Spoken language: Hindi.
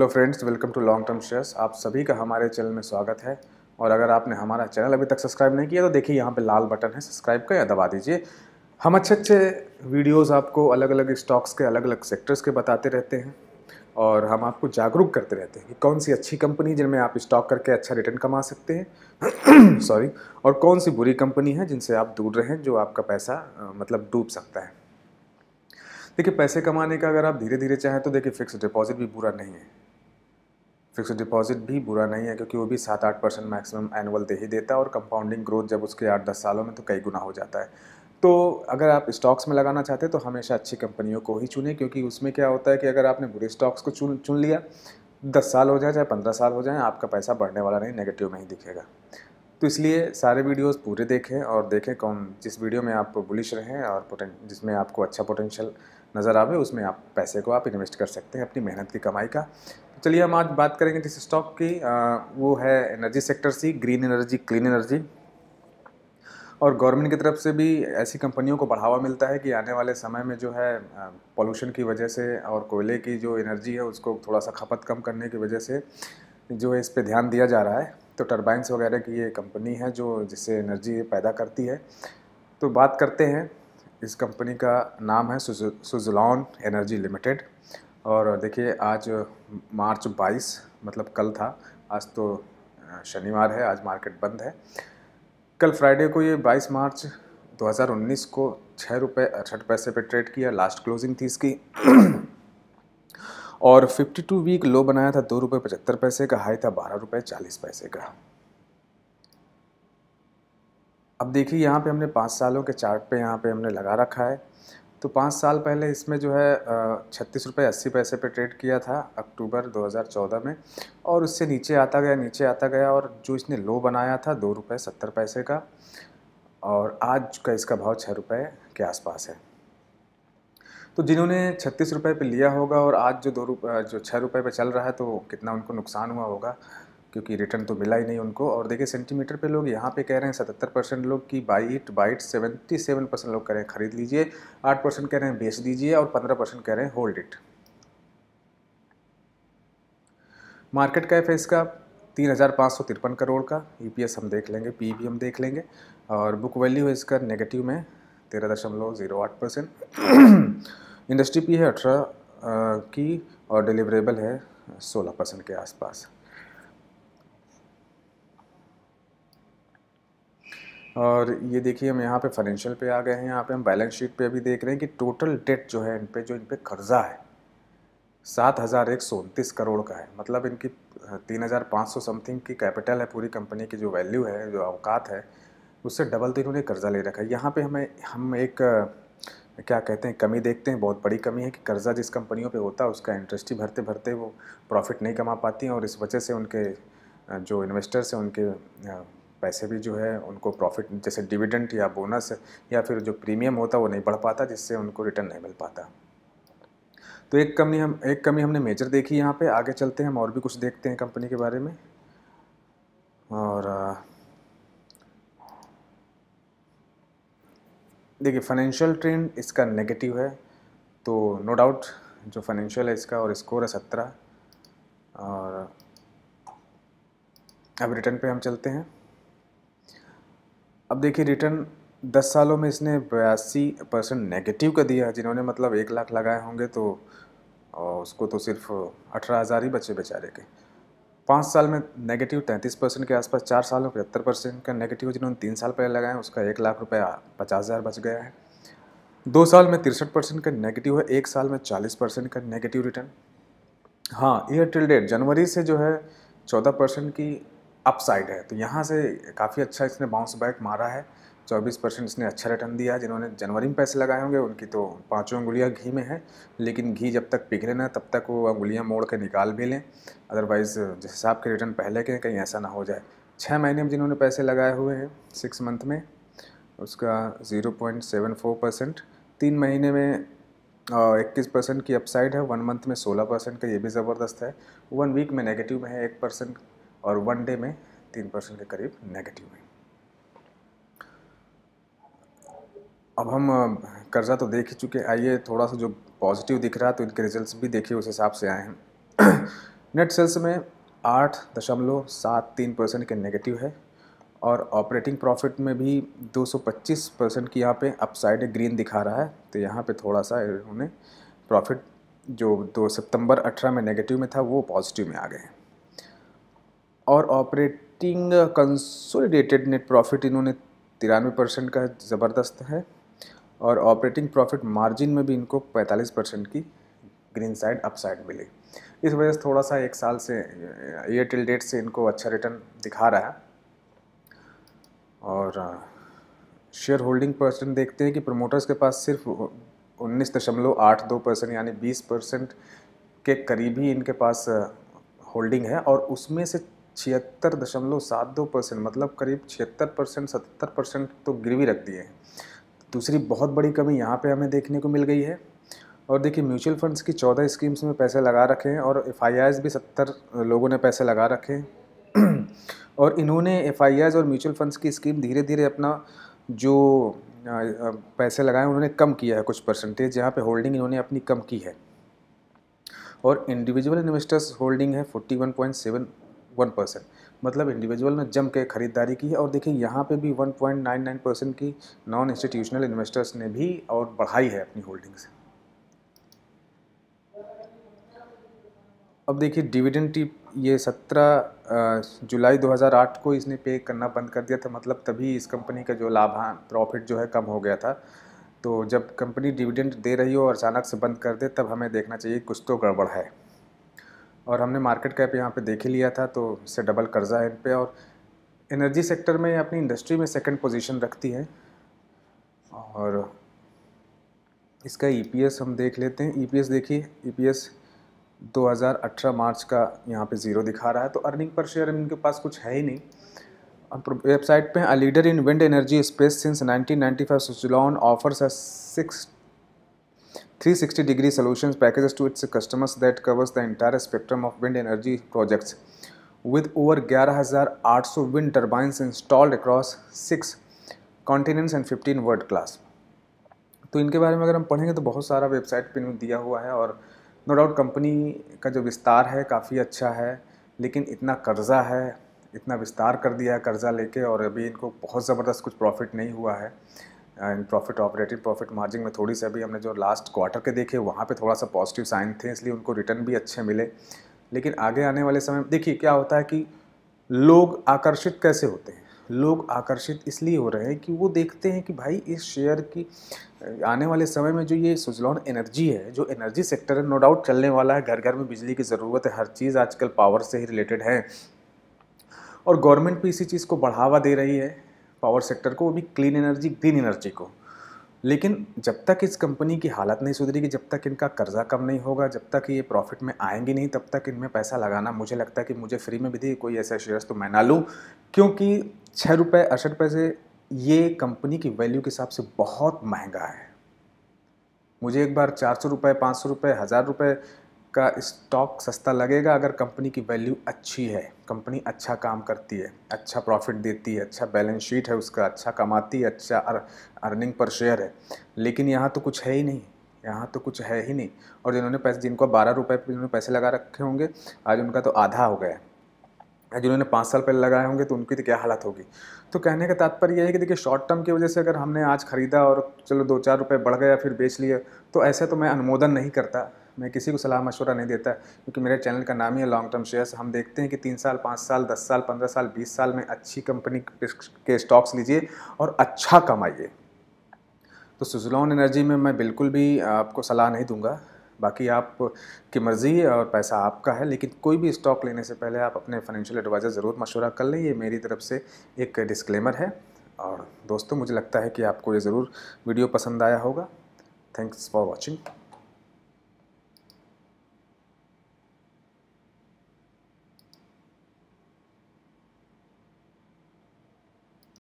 Hello friends welcome to long term shares आप सभी का हमारे चैनल में स्वागत है और अगर आपने हमारा चैनल अभी तक सब्सक्राइब नहीं किया तो देखिए यहाँ पे लाल बटन है सब्सक्राइब का या दबा दीजिए हम अच्छे अच्छे वीडियोस आपको अलग अलग स्टॉक्स के अलग अलग सेक्टर्स के बताते रहते हैं और हम आपको जागरूक करते रहते हैं कि कौन सी अच्छी कंपनी जिनमें आप स्टॉक करके अच्छा रिटर्न कमा सकते हैं सॉरी और कौन सी बुरी कंपनी है जिनसे आप दूर रहें जो आपका पैसा मतलब डूब सकता है देखिए पैसे कमाने का अगर आप धीरे धीरे चाहें तो देखिए फिक्स डिपॉजिट भी बुरा नहीं है फिक्स डिपॉजिट भी बुरा नहीं है क्योंकि वो भी सात आठ परसेंट मैक्सिमम एनुअल दे ही देता है और कंपाउंडिंग ग्रोथ जब उसके आठ दस सालों में तो कई गुना हो जाता है तो अगर आप स्टॉक्स में लगाना चाहते हैं तो हमेशा अच्छी कंपनियों को ही चुने क्योंकि उसमें क्या होता है कि अगर आपने बुरे स्टॉक्स को चुन चुन लिया दस साल हो जाए चाहे पंद्रह साल हो जाए आपका पैसा बढ़ने वाला नहीं नेगेटिव में ही दिखेगा तो इसलिए सारे वीडियोस पूरे देखें और देखें कौन जिस वीडियो में आप बुलिश रहें और पोटें जिसमें आपको अच्छा पोटेंशियल नज़र आवे उसमें आप पैसे को आप इन्वेस्ट कर सकते हैं अपनी मेहनत की कमाई का चलिए हम आज बात करेंगे जिस स्टॉक की आ, वो है एनर्जी सेक्टर सी ग्रीन एनर्जी क्लीन एनर्जी और गवर्नमेंट की तरफ से भी ऐसी कंपनियों को बढ़ावा मिलता है कि आने वाले समय में जो है पोल्यूशन की वजह से और कोयले की जो एनर्जी है उसको थोड़ा सा खपत कम करने की वजह से जो है इस पर ध्यान दिया जा रहा है तो टर्बाइंस वगैरह की ये कंपनी है जो जिससे एनर्जी पैदा करती है तो बात करते हैं इस कंपनी का नाम है सुजलॉन एनर्जी लिमिटेड और देखिए आज मार्च 22 मतलब कल था आज तो शनिवार है आज मार्केट बंद है कल फ्राइडे को ये 22 मार्च 2019 को छः रुपये अड़सठ पैसे पे ट्रेड किया लास्ट क्लोजिंग थी इसकी और 52 वीक लो बनाया था दो रुपये पचहत्तर पैसे का हाई था बारह रुपये चालीस पैसे का अब देखिए यहाँ पे हमने पाँच सालों के चार्ट पे यहाँ पे हमने लगा रखा है तो पाँच साल पहले इसमें जो है छत्तीस रुपये अस्सी पैसे पे ट्रेड किया था अक्टूबर 2014 में और उससे नीचे आता गया नीचे आता गया और जो इसने लो बनाया था दो रुपये सत्तर पैसे का और आज का इसका भाव छः रुपये के आसपास है तो जिन्होंने छत्तीस रुपये पर लिया होगा और आज जो दो रुपये जो छः रुपये पर चल रहा है तो कितना उनको नुकसान हुआ होगा क्योंकि रिटर्न तो मिला ही नहीं उनको और देखिए सेंटीमीटर पे लोग यहाँ पे कह रहे हैं सतहत्तर परसेंट लोग कि बाई इट बाइट सेवेंटी सेवन परसेंट लोग कह रहे हैं खरीद लीजिए आठ परसेंट कह रहे हैं बेच दीजिए और पंद्रह परसेंट कह रहे हैं होल्ड इट मार्केट कैप है इसका तीन हज़ार पाँच सौ तिरपन करोड़ का ई e हम देख लेंगे पी e भी हम देख लेंगे और बुक वैल्यू है इसका नेगेटिव में तेरह दशमलव जीरो आठ परसेंट इंडस्ट्री पी है अठारह की और डिलीवरेबल है सोलह परसेंट के आसपास और ये देखिए हम यहाँ पे फाइनेंशियल पे आ गए हैं यहाँ पे हम बैलेंस शीट पे अभी देख रहे हैं कि टोटल डेट जो है इन पे जो इन पे कर्ज़ा है सात हज़ार एक सौ उनतीस करोड़ का है मतलब इनकी तीन हज़ार पाँच सौ समथिंग की कैपिटल है पूरी कंपनी की जो वैल्यू है जो अवकात है उससे डबल तो इन्होंने कर्ज़ा ले रखा है यहाँ पर हमें हम एक क्या कहते हैं कमी देखते हैं बहुत बड़ी कमी है कि कर्ज़ा जिस कंपनियों पे होता है उसका इंटरेस्ट ही भरते भरते वो प्रॉफिट नहीं कमा पाती हैं और इस वजह से उनके जो इन्वेस्टर्स हैं उनके पैसे भी जो है उनको प्रॉफिट जैसे डिविडेंट या बोनस या फिर जो प्रीमियम होता वो नहीं बढ़ पाता जिससे उनको रिटर्न नहीं मिल पाता तो एक कमी हम एक कमी हमने मेजर देखी यहाँ पे आगे चलते हैं हम और भी कुछ देखते हैं कंपनी के बारे में और देखिए फाइनेंशियल ट्रेंड इसका नेगेटिव है तो नो डाउट जो फाइनेंशियल है इसका और स्कोर है सत्रह और अब रिटर्न पे हम चलते हैं अब देखिए रिटर्न दस सालों में इसने बयासी परसेंट नेगेटिव का दिया है जिन्होंने मतलब एक लाख लगाए होंगे तो उसको तो सिर्फ अठारह हज़ार ही बचे बेचारे के पाँच साल में नेगेटिव तैंतीस परसेंट के आसपास चार साल में पचहत्तर परसेंट का नेगेटिव जिन्होंने तीन साल पहले लगाए उसका एक लाख रुपया पचास हज़ार बच गया है दो साल में तिरसठ परसेंट का नेगेटिव है एक साल में चालीस परसेंट का नेगेटिव रिटर्न हाँ ईयर टिल डेट जनवरी से जो है चौदह परसेंट की अपसाइड है तो यहाँ से काफ़ी अच्छा इसने बाउंस बैक मारा है चौबीस परसेंट इसने अच्छा रिटर्न दिया जिन्होंने जनवरी में पैसे लगाए होंगे उनकी तो पांचों उंगुलियाँ घी में है लेकिन घी जब तक पिघले ना तब तक वो उंगुलियाँ मोड़ के निकाल भी लें अदरवाइज़ जिस हिसाब के रिटर्न पहले के कहीं ऐसा ना हो जाए छः महीने में जिन्होंने पैसे लगाए हुए हैं सिक्स मंथ में उसका zero point seven four percent तीन महीने में इक्कीस परसेंट की अपसाइड है वन मंथ में सोलह परसेंट का ये भी ज़बरदस्त है वन वीक में नेगेटिव में है एक परसेंट और वन डे में तीन परसेंट के करीब नेगेटिव है अब हम कर्जा तो देख ही चुके आइए थोड़ा सा जो पॉजिटिव दिख रहा है तो इनके रिजल्ट्स भी देखिए उस हिसाब से आए हैं नेट सेल्स में आठ दशमलव सात तीन परसेंट के नेगेटिव है और ऑपरेटिंग प्रॉफिट में भी 225 परसेंट की यहाँ पे अपसाइड ग्रीन दिखा रहा है तो यहाँ पे थोड़ा सा इन्होंने प्रॉफिट जो दो सितंबर 18 में नेगेटिव में था वो पॉजिटिव में आ गए हैं और ऑपरेटिंग कंसोलिडेटेड नेट प्रॉफिट इन्होंने तिरानवे परसेंट का ज़बरदस्त है और ऑपरेटिंग प्रॉफिट मार्जिन में भी इनको 45 परसेंट की ग्रीन साइड अप साइड मिली इस वजह से थोड़ा सा एक साल से एयरटेल डेट से इनको अच्छा रिटर्न दिखा रहा है और शेयर होल्डिंग परसेंट देखते हैं कि प्रमोटर्स के पास सिर्फ उन्नीस दशमलव आठ दो परसेंट यानी बीस परसेंट के करीब ही इनके पास होल्डिंग है और उसमें से छिहत्तर दशमलव सात दो परसेंट मतलब करीब छिहत्तर परसेंट सतहत्तर परसेंट तो गिरवी रख दिए हैं दूसरी बहुत बड़ी कमी यहाँ पे हमें देखने को मिल गई है और देखिए म्यूचुअल फंड्स की चौदह स्कीम्स में पैसे लगा रखे हैं और एफ भी सत्तर लोगों ने पैसे लगा रखे हैं और इन्होंने एफ और म्यूचुअल फंड्स की स्कीम धीरे धीरे अपना जो पैसे लगाए उन्होंने कम किया है कुछ परसेंटेज यहाँ पे होल्डिंग इन्होंने अपनी कम की है और इंडिविजुअल इन्वेस्टर्स होल्डिंग है सेवन वन परसेंट मतलब इंडिविजुअल ने जम के खरीदारी की है और देखिए यहाँ पे भी 1.99 परसेंट की नॉन इंस्टीट्यूशनल इन्वेस्टर्स ने भी और बढ़ाई है अपनी होल्डिंग्स अब देखिए डिविडेंड टिप ये 17 जुलाई 2008 को इसने पे करना बंद कर दिया था मतलब तभी इस कंपनी का जो लाभ प्रॉफिट हाँ, जो है कम हो गया था तो जब कंपनी डिविडेंड दे रही हो और अचानक से बंद कर दे तब हमें देखना चाहिए कुछ तो गड़बड़ है और हमने मार्केट कैप यहाँ पे देख ही लिया था तो इससे डबल कर्जा है इन पर और एनर्जी सेक्टर में अपनी इंडस्ट्री में सेकंड पोजीशन रखती है और इसका ईपीएस e हम देख लेते हैं ईपीएस e देखिए ईपीएस e 2018 मार्च का यहाँ पे ज़ीरो दिखा रहा है तो अर्निंग पर शेयर इनके पास कुछ है ही नहीं वेबसाइट पे a leader in wind energy space since 1995 Switzerland offers a six 360 degree solutions packages to its customers that covers the entire spectrum of wind energy projects. With over 11,800 wind turbines installed across 6 continents and 15 world class. तो इनके बारे में अगर हम पढ़ेंगे तो बहुत सारा वेबसाइट पे दिया हुआ है और नो डाउट कंपनी का जो विस्तार है काफ़ी अच्छा है लेकिन इतना कर्ज़ा है इतना विस्तार कर दिया है कर्ज़ा लेके और अभी इनको बहुत ज़बरदस्त कुछ प्रॉफिट नहीं हुआ है इन प्रॉफिट ऑपरेटिव प्रॉफिट मार्जिन में थोड़ी सी अभी हमने जो लास्ट क्वार्टर के देखे वहाँ पे थोड़ा सा पॉजिटिव साइन थे इसलिए उनको रिटर्न भी अच्छे मिले लेकिन आगे आने वाले समय देखिए क्या होता है कि लोग आकर्षित कैसे होते हैं लोग आकर्षित इसलिए हो रहे हैं कि वो देखते हैं कि भाई इस शेयर की आने वाले समय में जो ये सुजलॉन एनर्जी है जो एनर्जी सेक्टर है नो डाउट चलने वाला है घर घर में बिजली की ज़रूरत है हर चीज़ आजकल पावर से ही रिलेटेड है और गवर्नमेंट भी इसी चीज़ को बढ़ावा दे रही है पावर सेक्टर को वो भी क्लीन एनर्जी ग्रीन एनर्जी को लेकिन जब तक इस कंपनी की हालत नहीं सुधरेगी जब तक इनका कर्जा कम नहीं होगा जब तक ये प्रॉफिट में आएंगे नहीं तब तक इनमें पैसा लगाना मुझे लगता है कि मुझे फ्री में भी दी कोई ऐसा शेयर्स तो मैं ना लूँ क्योंकि छः रुपये अड़सठ पैसे ये कंपनी की वैल्यू के हिसाब से बहुत महंगा है मुझे एक बार चार सौ रुपये पाँच सौ रुपये हज़ार रुपये का स्टॉक सस्ता लगेगा अगर कंपनी की वैल्यू अच्छी है कंपनी अच्छा काम करती है अच्छा प्रॉफिट देती है अच्छा बैलेंस शीट है उसका अच्छा कमाती है अच्छा अर, अर्निंग पर शेयर है लेकिन यहाँ तो कुछ है ही नहीं यहाँ तो कुछ है ही नहीं और जिन्होंने पैसे जिनको बारह रुपये पर जिन्होंने पैसे लगा रखे होंगे आज उनका तो आधा हो गया है जिन्होंने पाँच साल पहले लगाए होंगे तो उनकी तो क्या हालत होगी तो कहने का तात्पर्य यह है कि देखिए शॉर्ट टर्म की वजह से अगर हमने आज ख़रीदा और चलो दो चार रुपये बढ़ गया फिर बेच लिया तो ऐसा तो मैं अनुमोदन नहीं करता मैं किसी को सलाह मशवरा नहीं देता क्योंकि मेरे चैनल का नाम ही है लॉन्ग टर्म शेयर्स हम देखते हैं कि तीन साल पाँच साल दस साल पंद्रह साल बीस साल में अच्छी कंपनी के स्टॉक्स लीजिए और अच्छा कमाइए तो सुजलॉन एनर्जी में मैं बिल्कुल भी आपको सलाह नहीं दूंगा बाकी आप की मर्ज़ी है और पैसा आपका है लेकिन कोई भी स्टॉक लेने से पहले आप अपने फाइनेंशियल एडवाइज़र ज़रूर मशवरा कर लें ये मेरी तरफ से एक डिस्क्लेमर है और दोस्तों मुझे लगता है कि आपको ये ज़रूर वीडियो पसंद आया होगा थैंक्स फॉर वॉचिंग